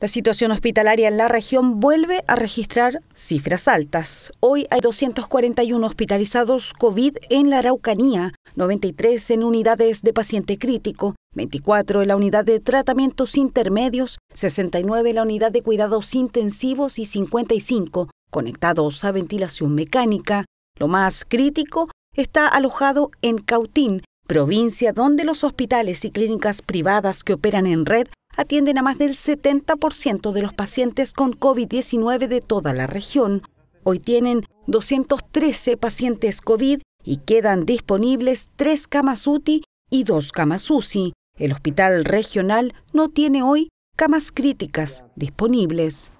La situación hospitalaria en la región vuelve a registrar cifras altas. Hoy hay 241 hospitalizados COVID en la Araucanía, 93 en unidades de paciente crítico, 24 en la unidad de tratamientos intermedios, 69 en la unidad de cuidados intensivos y 55 conectados a ventilación mecánica. Lo más crítico está alojado en Cautín, provincia donde los hospitales y clínicas privadas que operan en red atienden a más del 70% de los pacientes con COVID-19 de toda la región. Hoy tienen 213 pacientes COVID y quedan disponibles tres camas UTI y dos camas UCI. El hospital regional no tiene hoy camas críticas disponibles.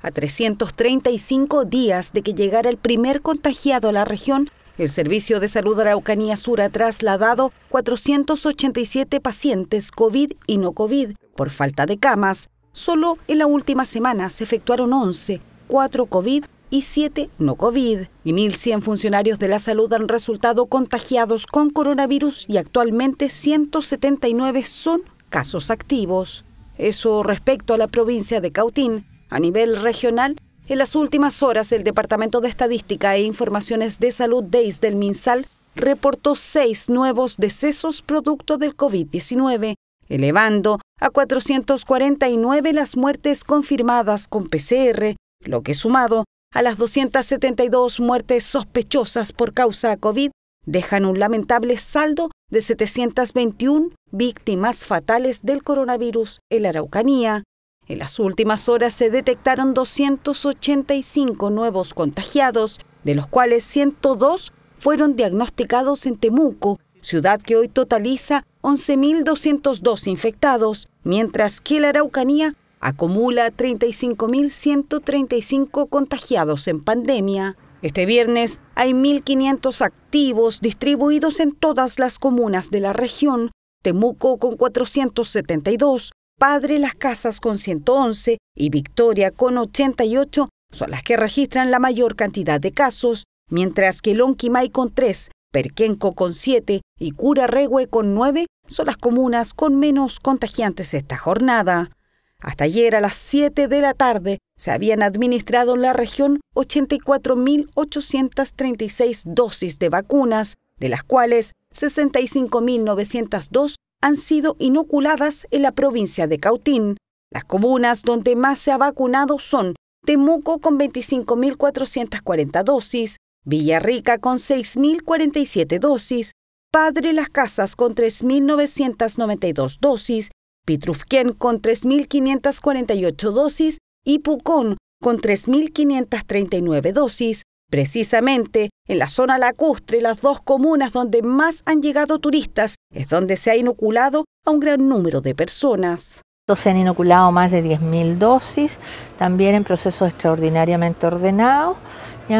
A 335 días de que llegara el primer contagiado a la región, el Servicio de Salud Araucanía Sur ha trasladado 487 pacientes COVID y no COVID por falta de camas, solo en la última semana se efectuaron 11, 4 COVID y 7 no COVID. Y 1.100 funcionarios de la salud han resultado contagiados con coronavirus y actualmente 179 son casos activos. Eso respecto a la provincia de Cautín. A nivel regional, en las últimas horas, el Departamento de Estadística e Informaciones de Salud DEIS del MinSal reportó seis nuevos decesos producto del COVID-19, elevando a 449 las muertes confirmadas con PCR, lo que sumado a las 272 muertes sospechosas por causa COVID dejan un lamentable saldo de 721 víctimas fatales del coronavirus en la Araucanía. En las últimas horas se detectaron 285 nuevos contagiados, de los cuales 102 fueron diagnosticados en Temuco ciudad que hoy totaliza 11.202 infectados, mientras que la Araucanía acumula 35.135 contagiados en pandemia. Este viernes hay 1.500 activos distribuidos en todas las comunas de la región, Temuco con 472, Padre Las Casas con 111 y Victoria con 88 son las que registran la mayor cantidad de casos, mientras que Lonquimay con 3, Perquenco con 7 y Cura Regue con 9 son las comunas con menos contagiantes esta jornada. Hasta ayer a las 7 de la tarde se habían administrado en la región 84.836 dosis de vacunas, de las cuales 65.902 han sido inoculadas en la provincia de Cautín. Las comunas donde más se ha vacunado son Temuco con 25.440 dosis, Villarrica con 6.047 dosis, Padre Las Casas con 3.992 dosis, Pitrufquén con 3.548 dosis y Pucón con 3.539 dosis. Precisamente en la zona lacustre, las dos comunas donde más han llegado turistas, es donde se ha inoculado a un gran número de personas. Se han inoculado más de 10.000 dosis, también en proceso extraordinariamente ordenado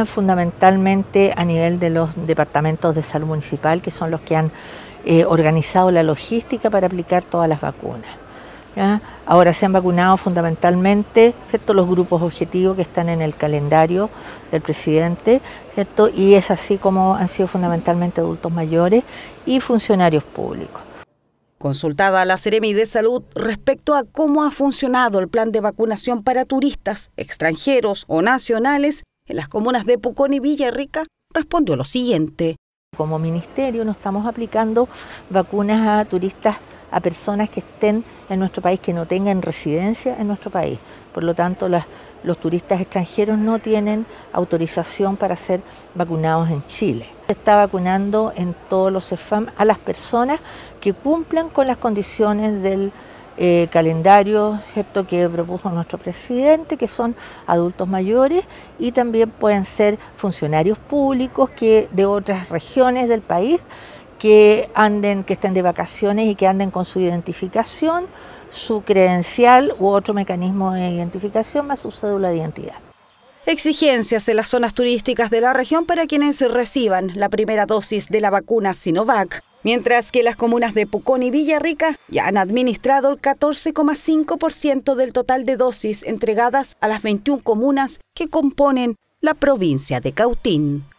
fundamentalmente a nivel de los departamentos de salud municipal, que son los que han eh, organizado la logística para aplicar todas las vacunas. Ahora se han vacunado fundamentalmente los grupos objetivos que están en el calendario del presidente, y es así como han sido fundamentalmente adultos mayores y funcionarios públicos. Consultada la Ceremi de Salud respecto a cómo ha funcionado el plan de vacunación para turistas, extranjeros o nacionales, en las comunas de Pucón y Villarrica, respondió lo siguiente. Como ministerio no estamos aplicando vacunas a turistas, a personas que estén en nuestro país, que no tengan residencia en nuestro país. Por lo tanto, los turistas extranjeros no tienen autorización para ser vacunados en Chile. Se está vacunando en todos los CFAM a las personas que cumplan con las condiciones del eh, calendario calendario que propuso nuestro presidente, que son adultos mayores y también pueden ser funcionarios públicos que de otras regiones del país que anden, que estén de vacaciones y que anden con su identificación, su credencial u otro mecanismo de identificación más su cédula de identidad. Exigencias en las zonas turísticas de la región para quienes reciban la primera dosis de la vacuna Sinovac mientras que las comunas de Pucón y Villarrica ya han administrado el 14,5% del total de dosis entregadas a las 21 comunas que componen la provincia de Cautín.